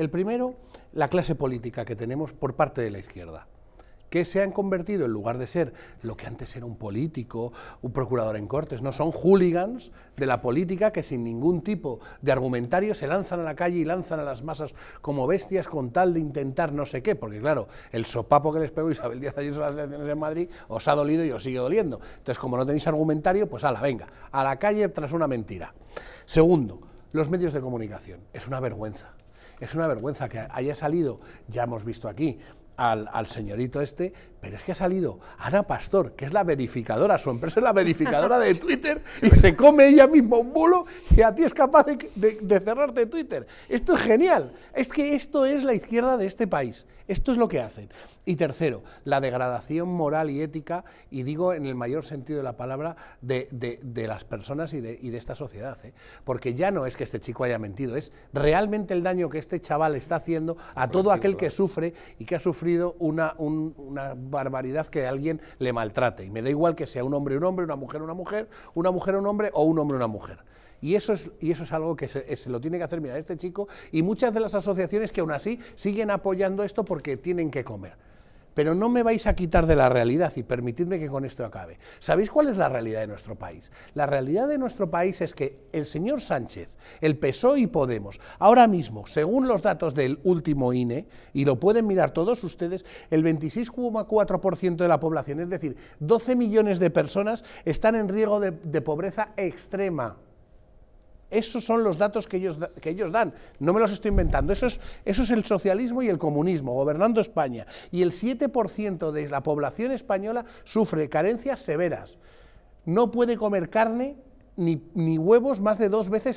El primero, la clase política que tenemos por parte de la izquierda que se han convertido, en lugar de ser lo que antes era un político, un procurador en cortes, no son hooligans de la política que sin ningún tipo de argumentario se lanzan a la calle y lanzan a las masas como bestias con tal de intentar no sé qué, porque claro, el sopapo que les pegó Isabel Díaz ayer en las elecciones en Madrid os ha dolido y os sigue doliendo. Entonces, como no tenéis argumentario, pues ala, venga, a la calle tras una mentira. Segundo, los medios de comunicación. Es una vergüenza. Es una vergüenza que haya salido, ya hemos visto aquí, al, señorito este, pero es que ha salido Ana Pastor, que es la verificadora, su empresa es la verificadora de Twitter, y se come ella misma un bulo y a ti es capaz de, cerrarte Twitter. Esto es genial, es que esto es la izquierda de este país, esto es lo que hacen. Y tercero, la degradación moral y ética, y digo en el mayor sentido de la palabra, de, las personas y de, esta sociedad. ¿eh? Porque ya no es que este chico haya mentido, es realmente el daño que este chaval está haciendo a todo aquel que sufre y que ha sufrido una, una barbaridad que alguien le maltrate. Y me da igual que sea un hombre un hombre, una mujer una mujer, una mujer un hombre o un hombre una mujer. Y eso es, y eso es algo que se, se, lo tiene que hacer mirar este chico y muchas de las asociaciones que aún así siguen apoyando esto porque tienen que comer pero no me vais a quitar de la realidad y permitidme que con esto acabe. ¿Sabéis cuál es la realidad de nuestro país? La realidad de nuestro país es que el señor Sánchez, el PSOE y Podemos, ahora mismo, según los datos del último INE, y lo pueden mirar todos ustedes, el 26,4% de la población, es decir, 12 millones de personas están en riesgo de pobreza extrema. Esos son los datos que ellos, que ellos dan, no me los estoy inventando. Eso es, eso es el socialismo y el comunismo, gobernando España. Y el 7% de la población española sufre carencias severas. No puede comer carne ni, ni huevos más de dos veces.